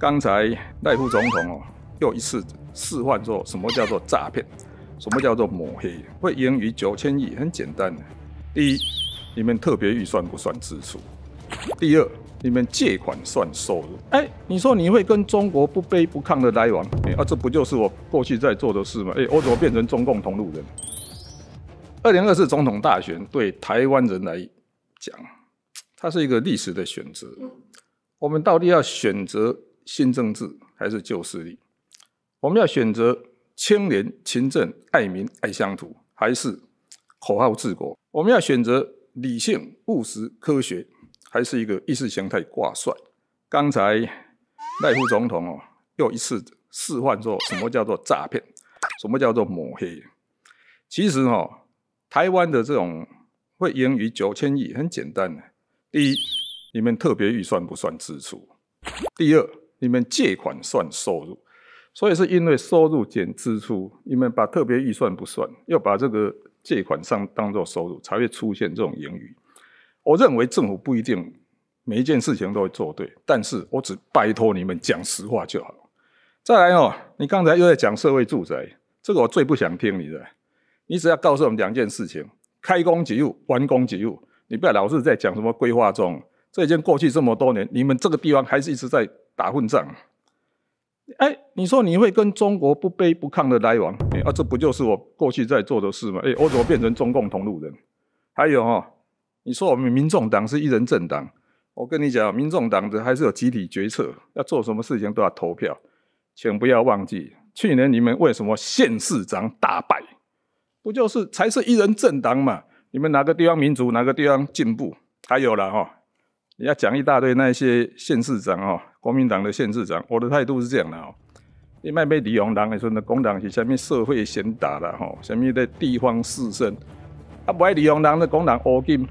刚才赖副总统哦，又一次示范作什么叫做诈骗，什么叫做抹黑，会盈余九千亿，很简单。第一，你们特别预算不算支出；第二，你们借款算收入。哎，你说你会跟中国不卑不亢的来往？啊，这不就是我过去在做的事吗？哎，怎么变成中共同路人。二零二四总统大选对台湾人来讲，它是一个历史的选择。我们到底要选择？新政治还是旧势力？我们要选择清廉、勤政、爱民、爱乡土，还是口号治国？我们要选择理性、务实、科学，还是一个意识形态挂帅？刚才赖副总统哦，又一次示范说什么叫做诈骗，什么叫做抹黑。其实哦，台湾的这种会盈余九千亿，很简单。第一，你们特别预算不算支出；第二，你们借款算收入，所以是因为收入减支出。你们把特别预算不算，要把这个借款上当做收入，才会出现这种盈余。我认为政府不一定每一件事情都会做对，但是我只拜托你们讲实话就好。再来哦，你刚才又在讲社会住宅，这个我最不想听你的。你只要告诉我们两件事情：开工即入，完工即入。你不要老是在讲什么规划中，这已经过去这么多年，你们这个地方还是一直在。打混战，哎，你说你会跟中国不卑不亢的来往，啊，这不就是我过去在做的事吗？哎，我怎么变成中共同路人？还有哦，你说我们民众党是一人政党，我跟你讲，民众党的还是有集体决策，要做什么事情都要投票，请不要忘记，去年你们为什么县市长大败，不就是才是一人政党嘛？你们哪个地方民主，哪个地方进步？还有了哦，要讲一大堆那些县市长哦。国民党的县市长，我的态度是这样的哦，你卖袂利用人，你说的工党是虾米社会先达啦吼，虾米的地方士绅，啊不爱利用人，你工党乌金。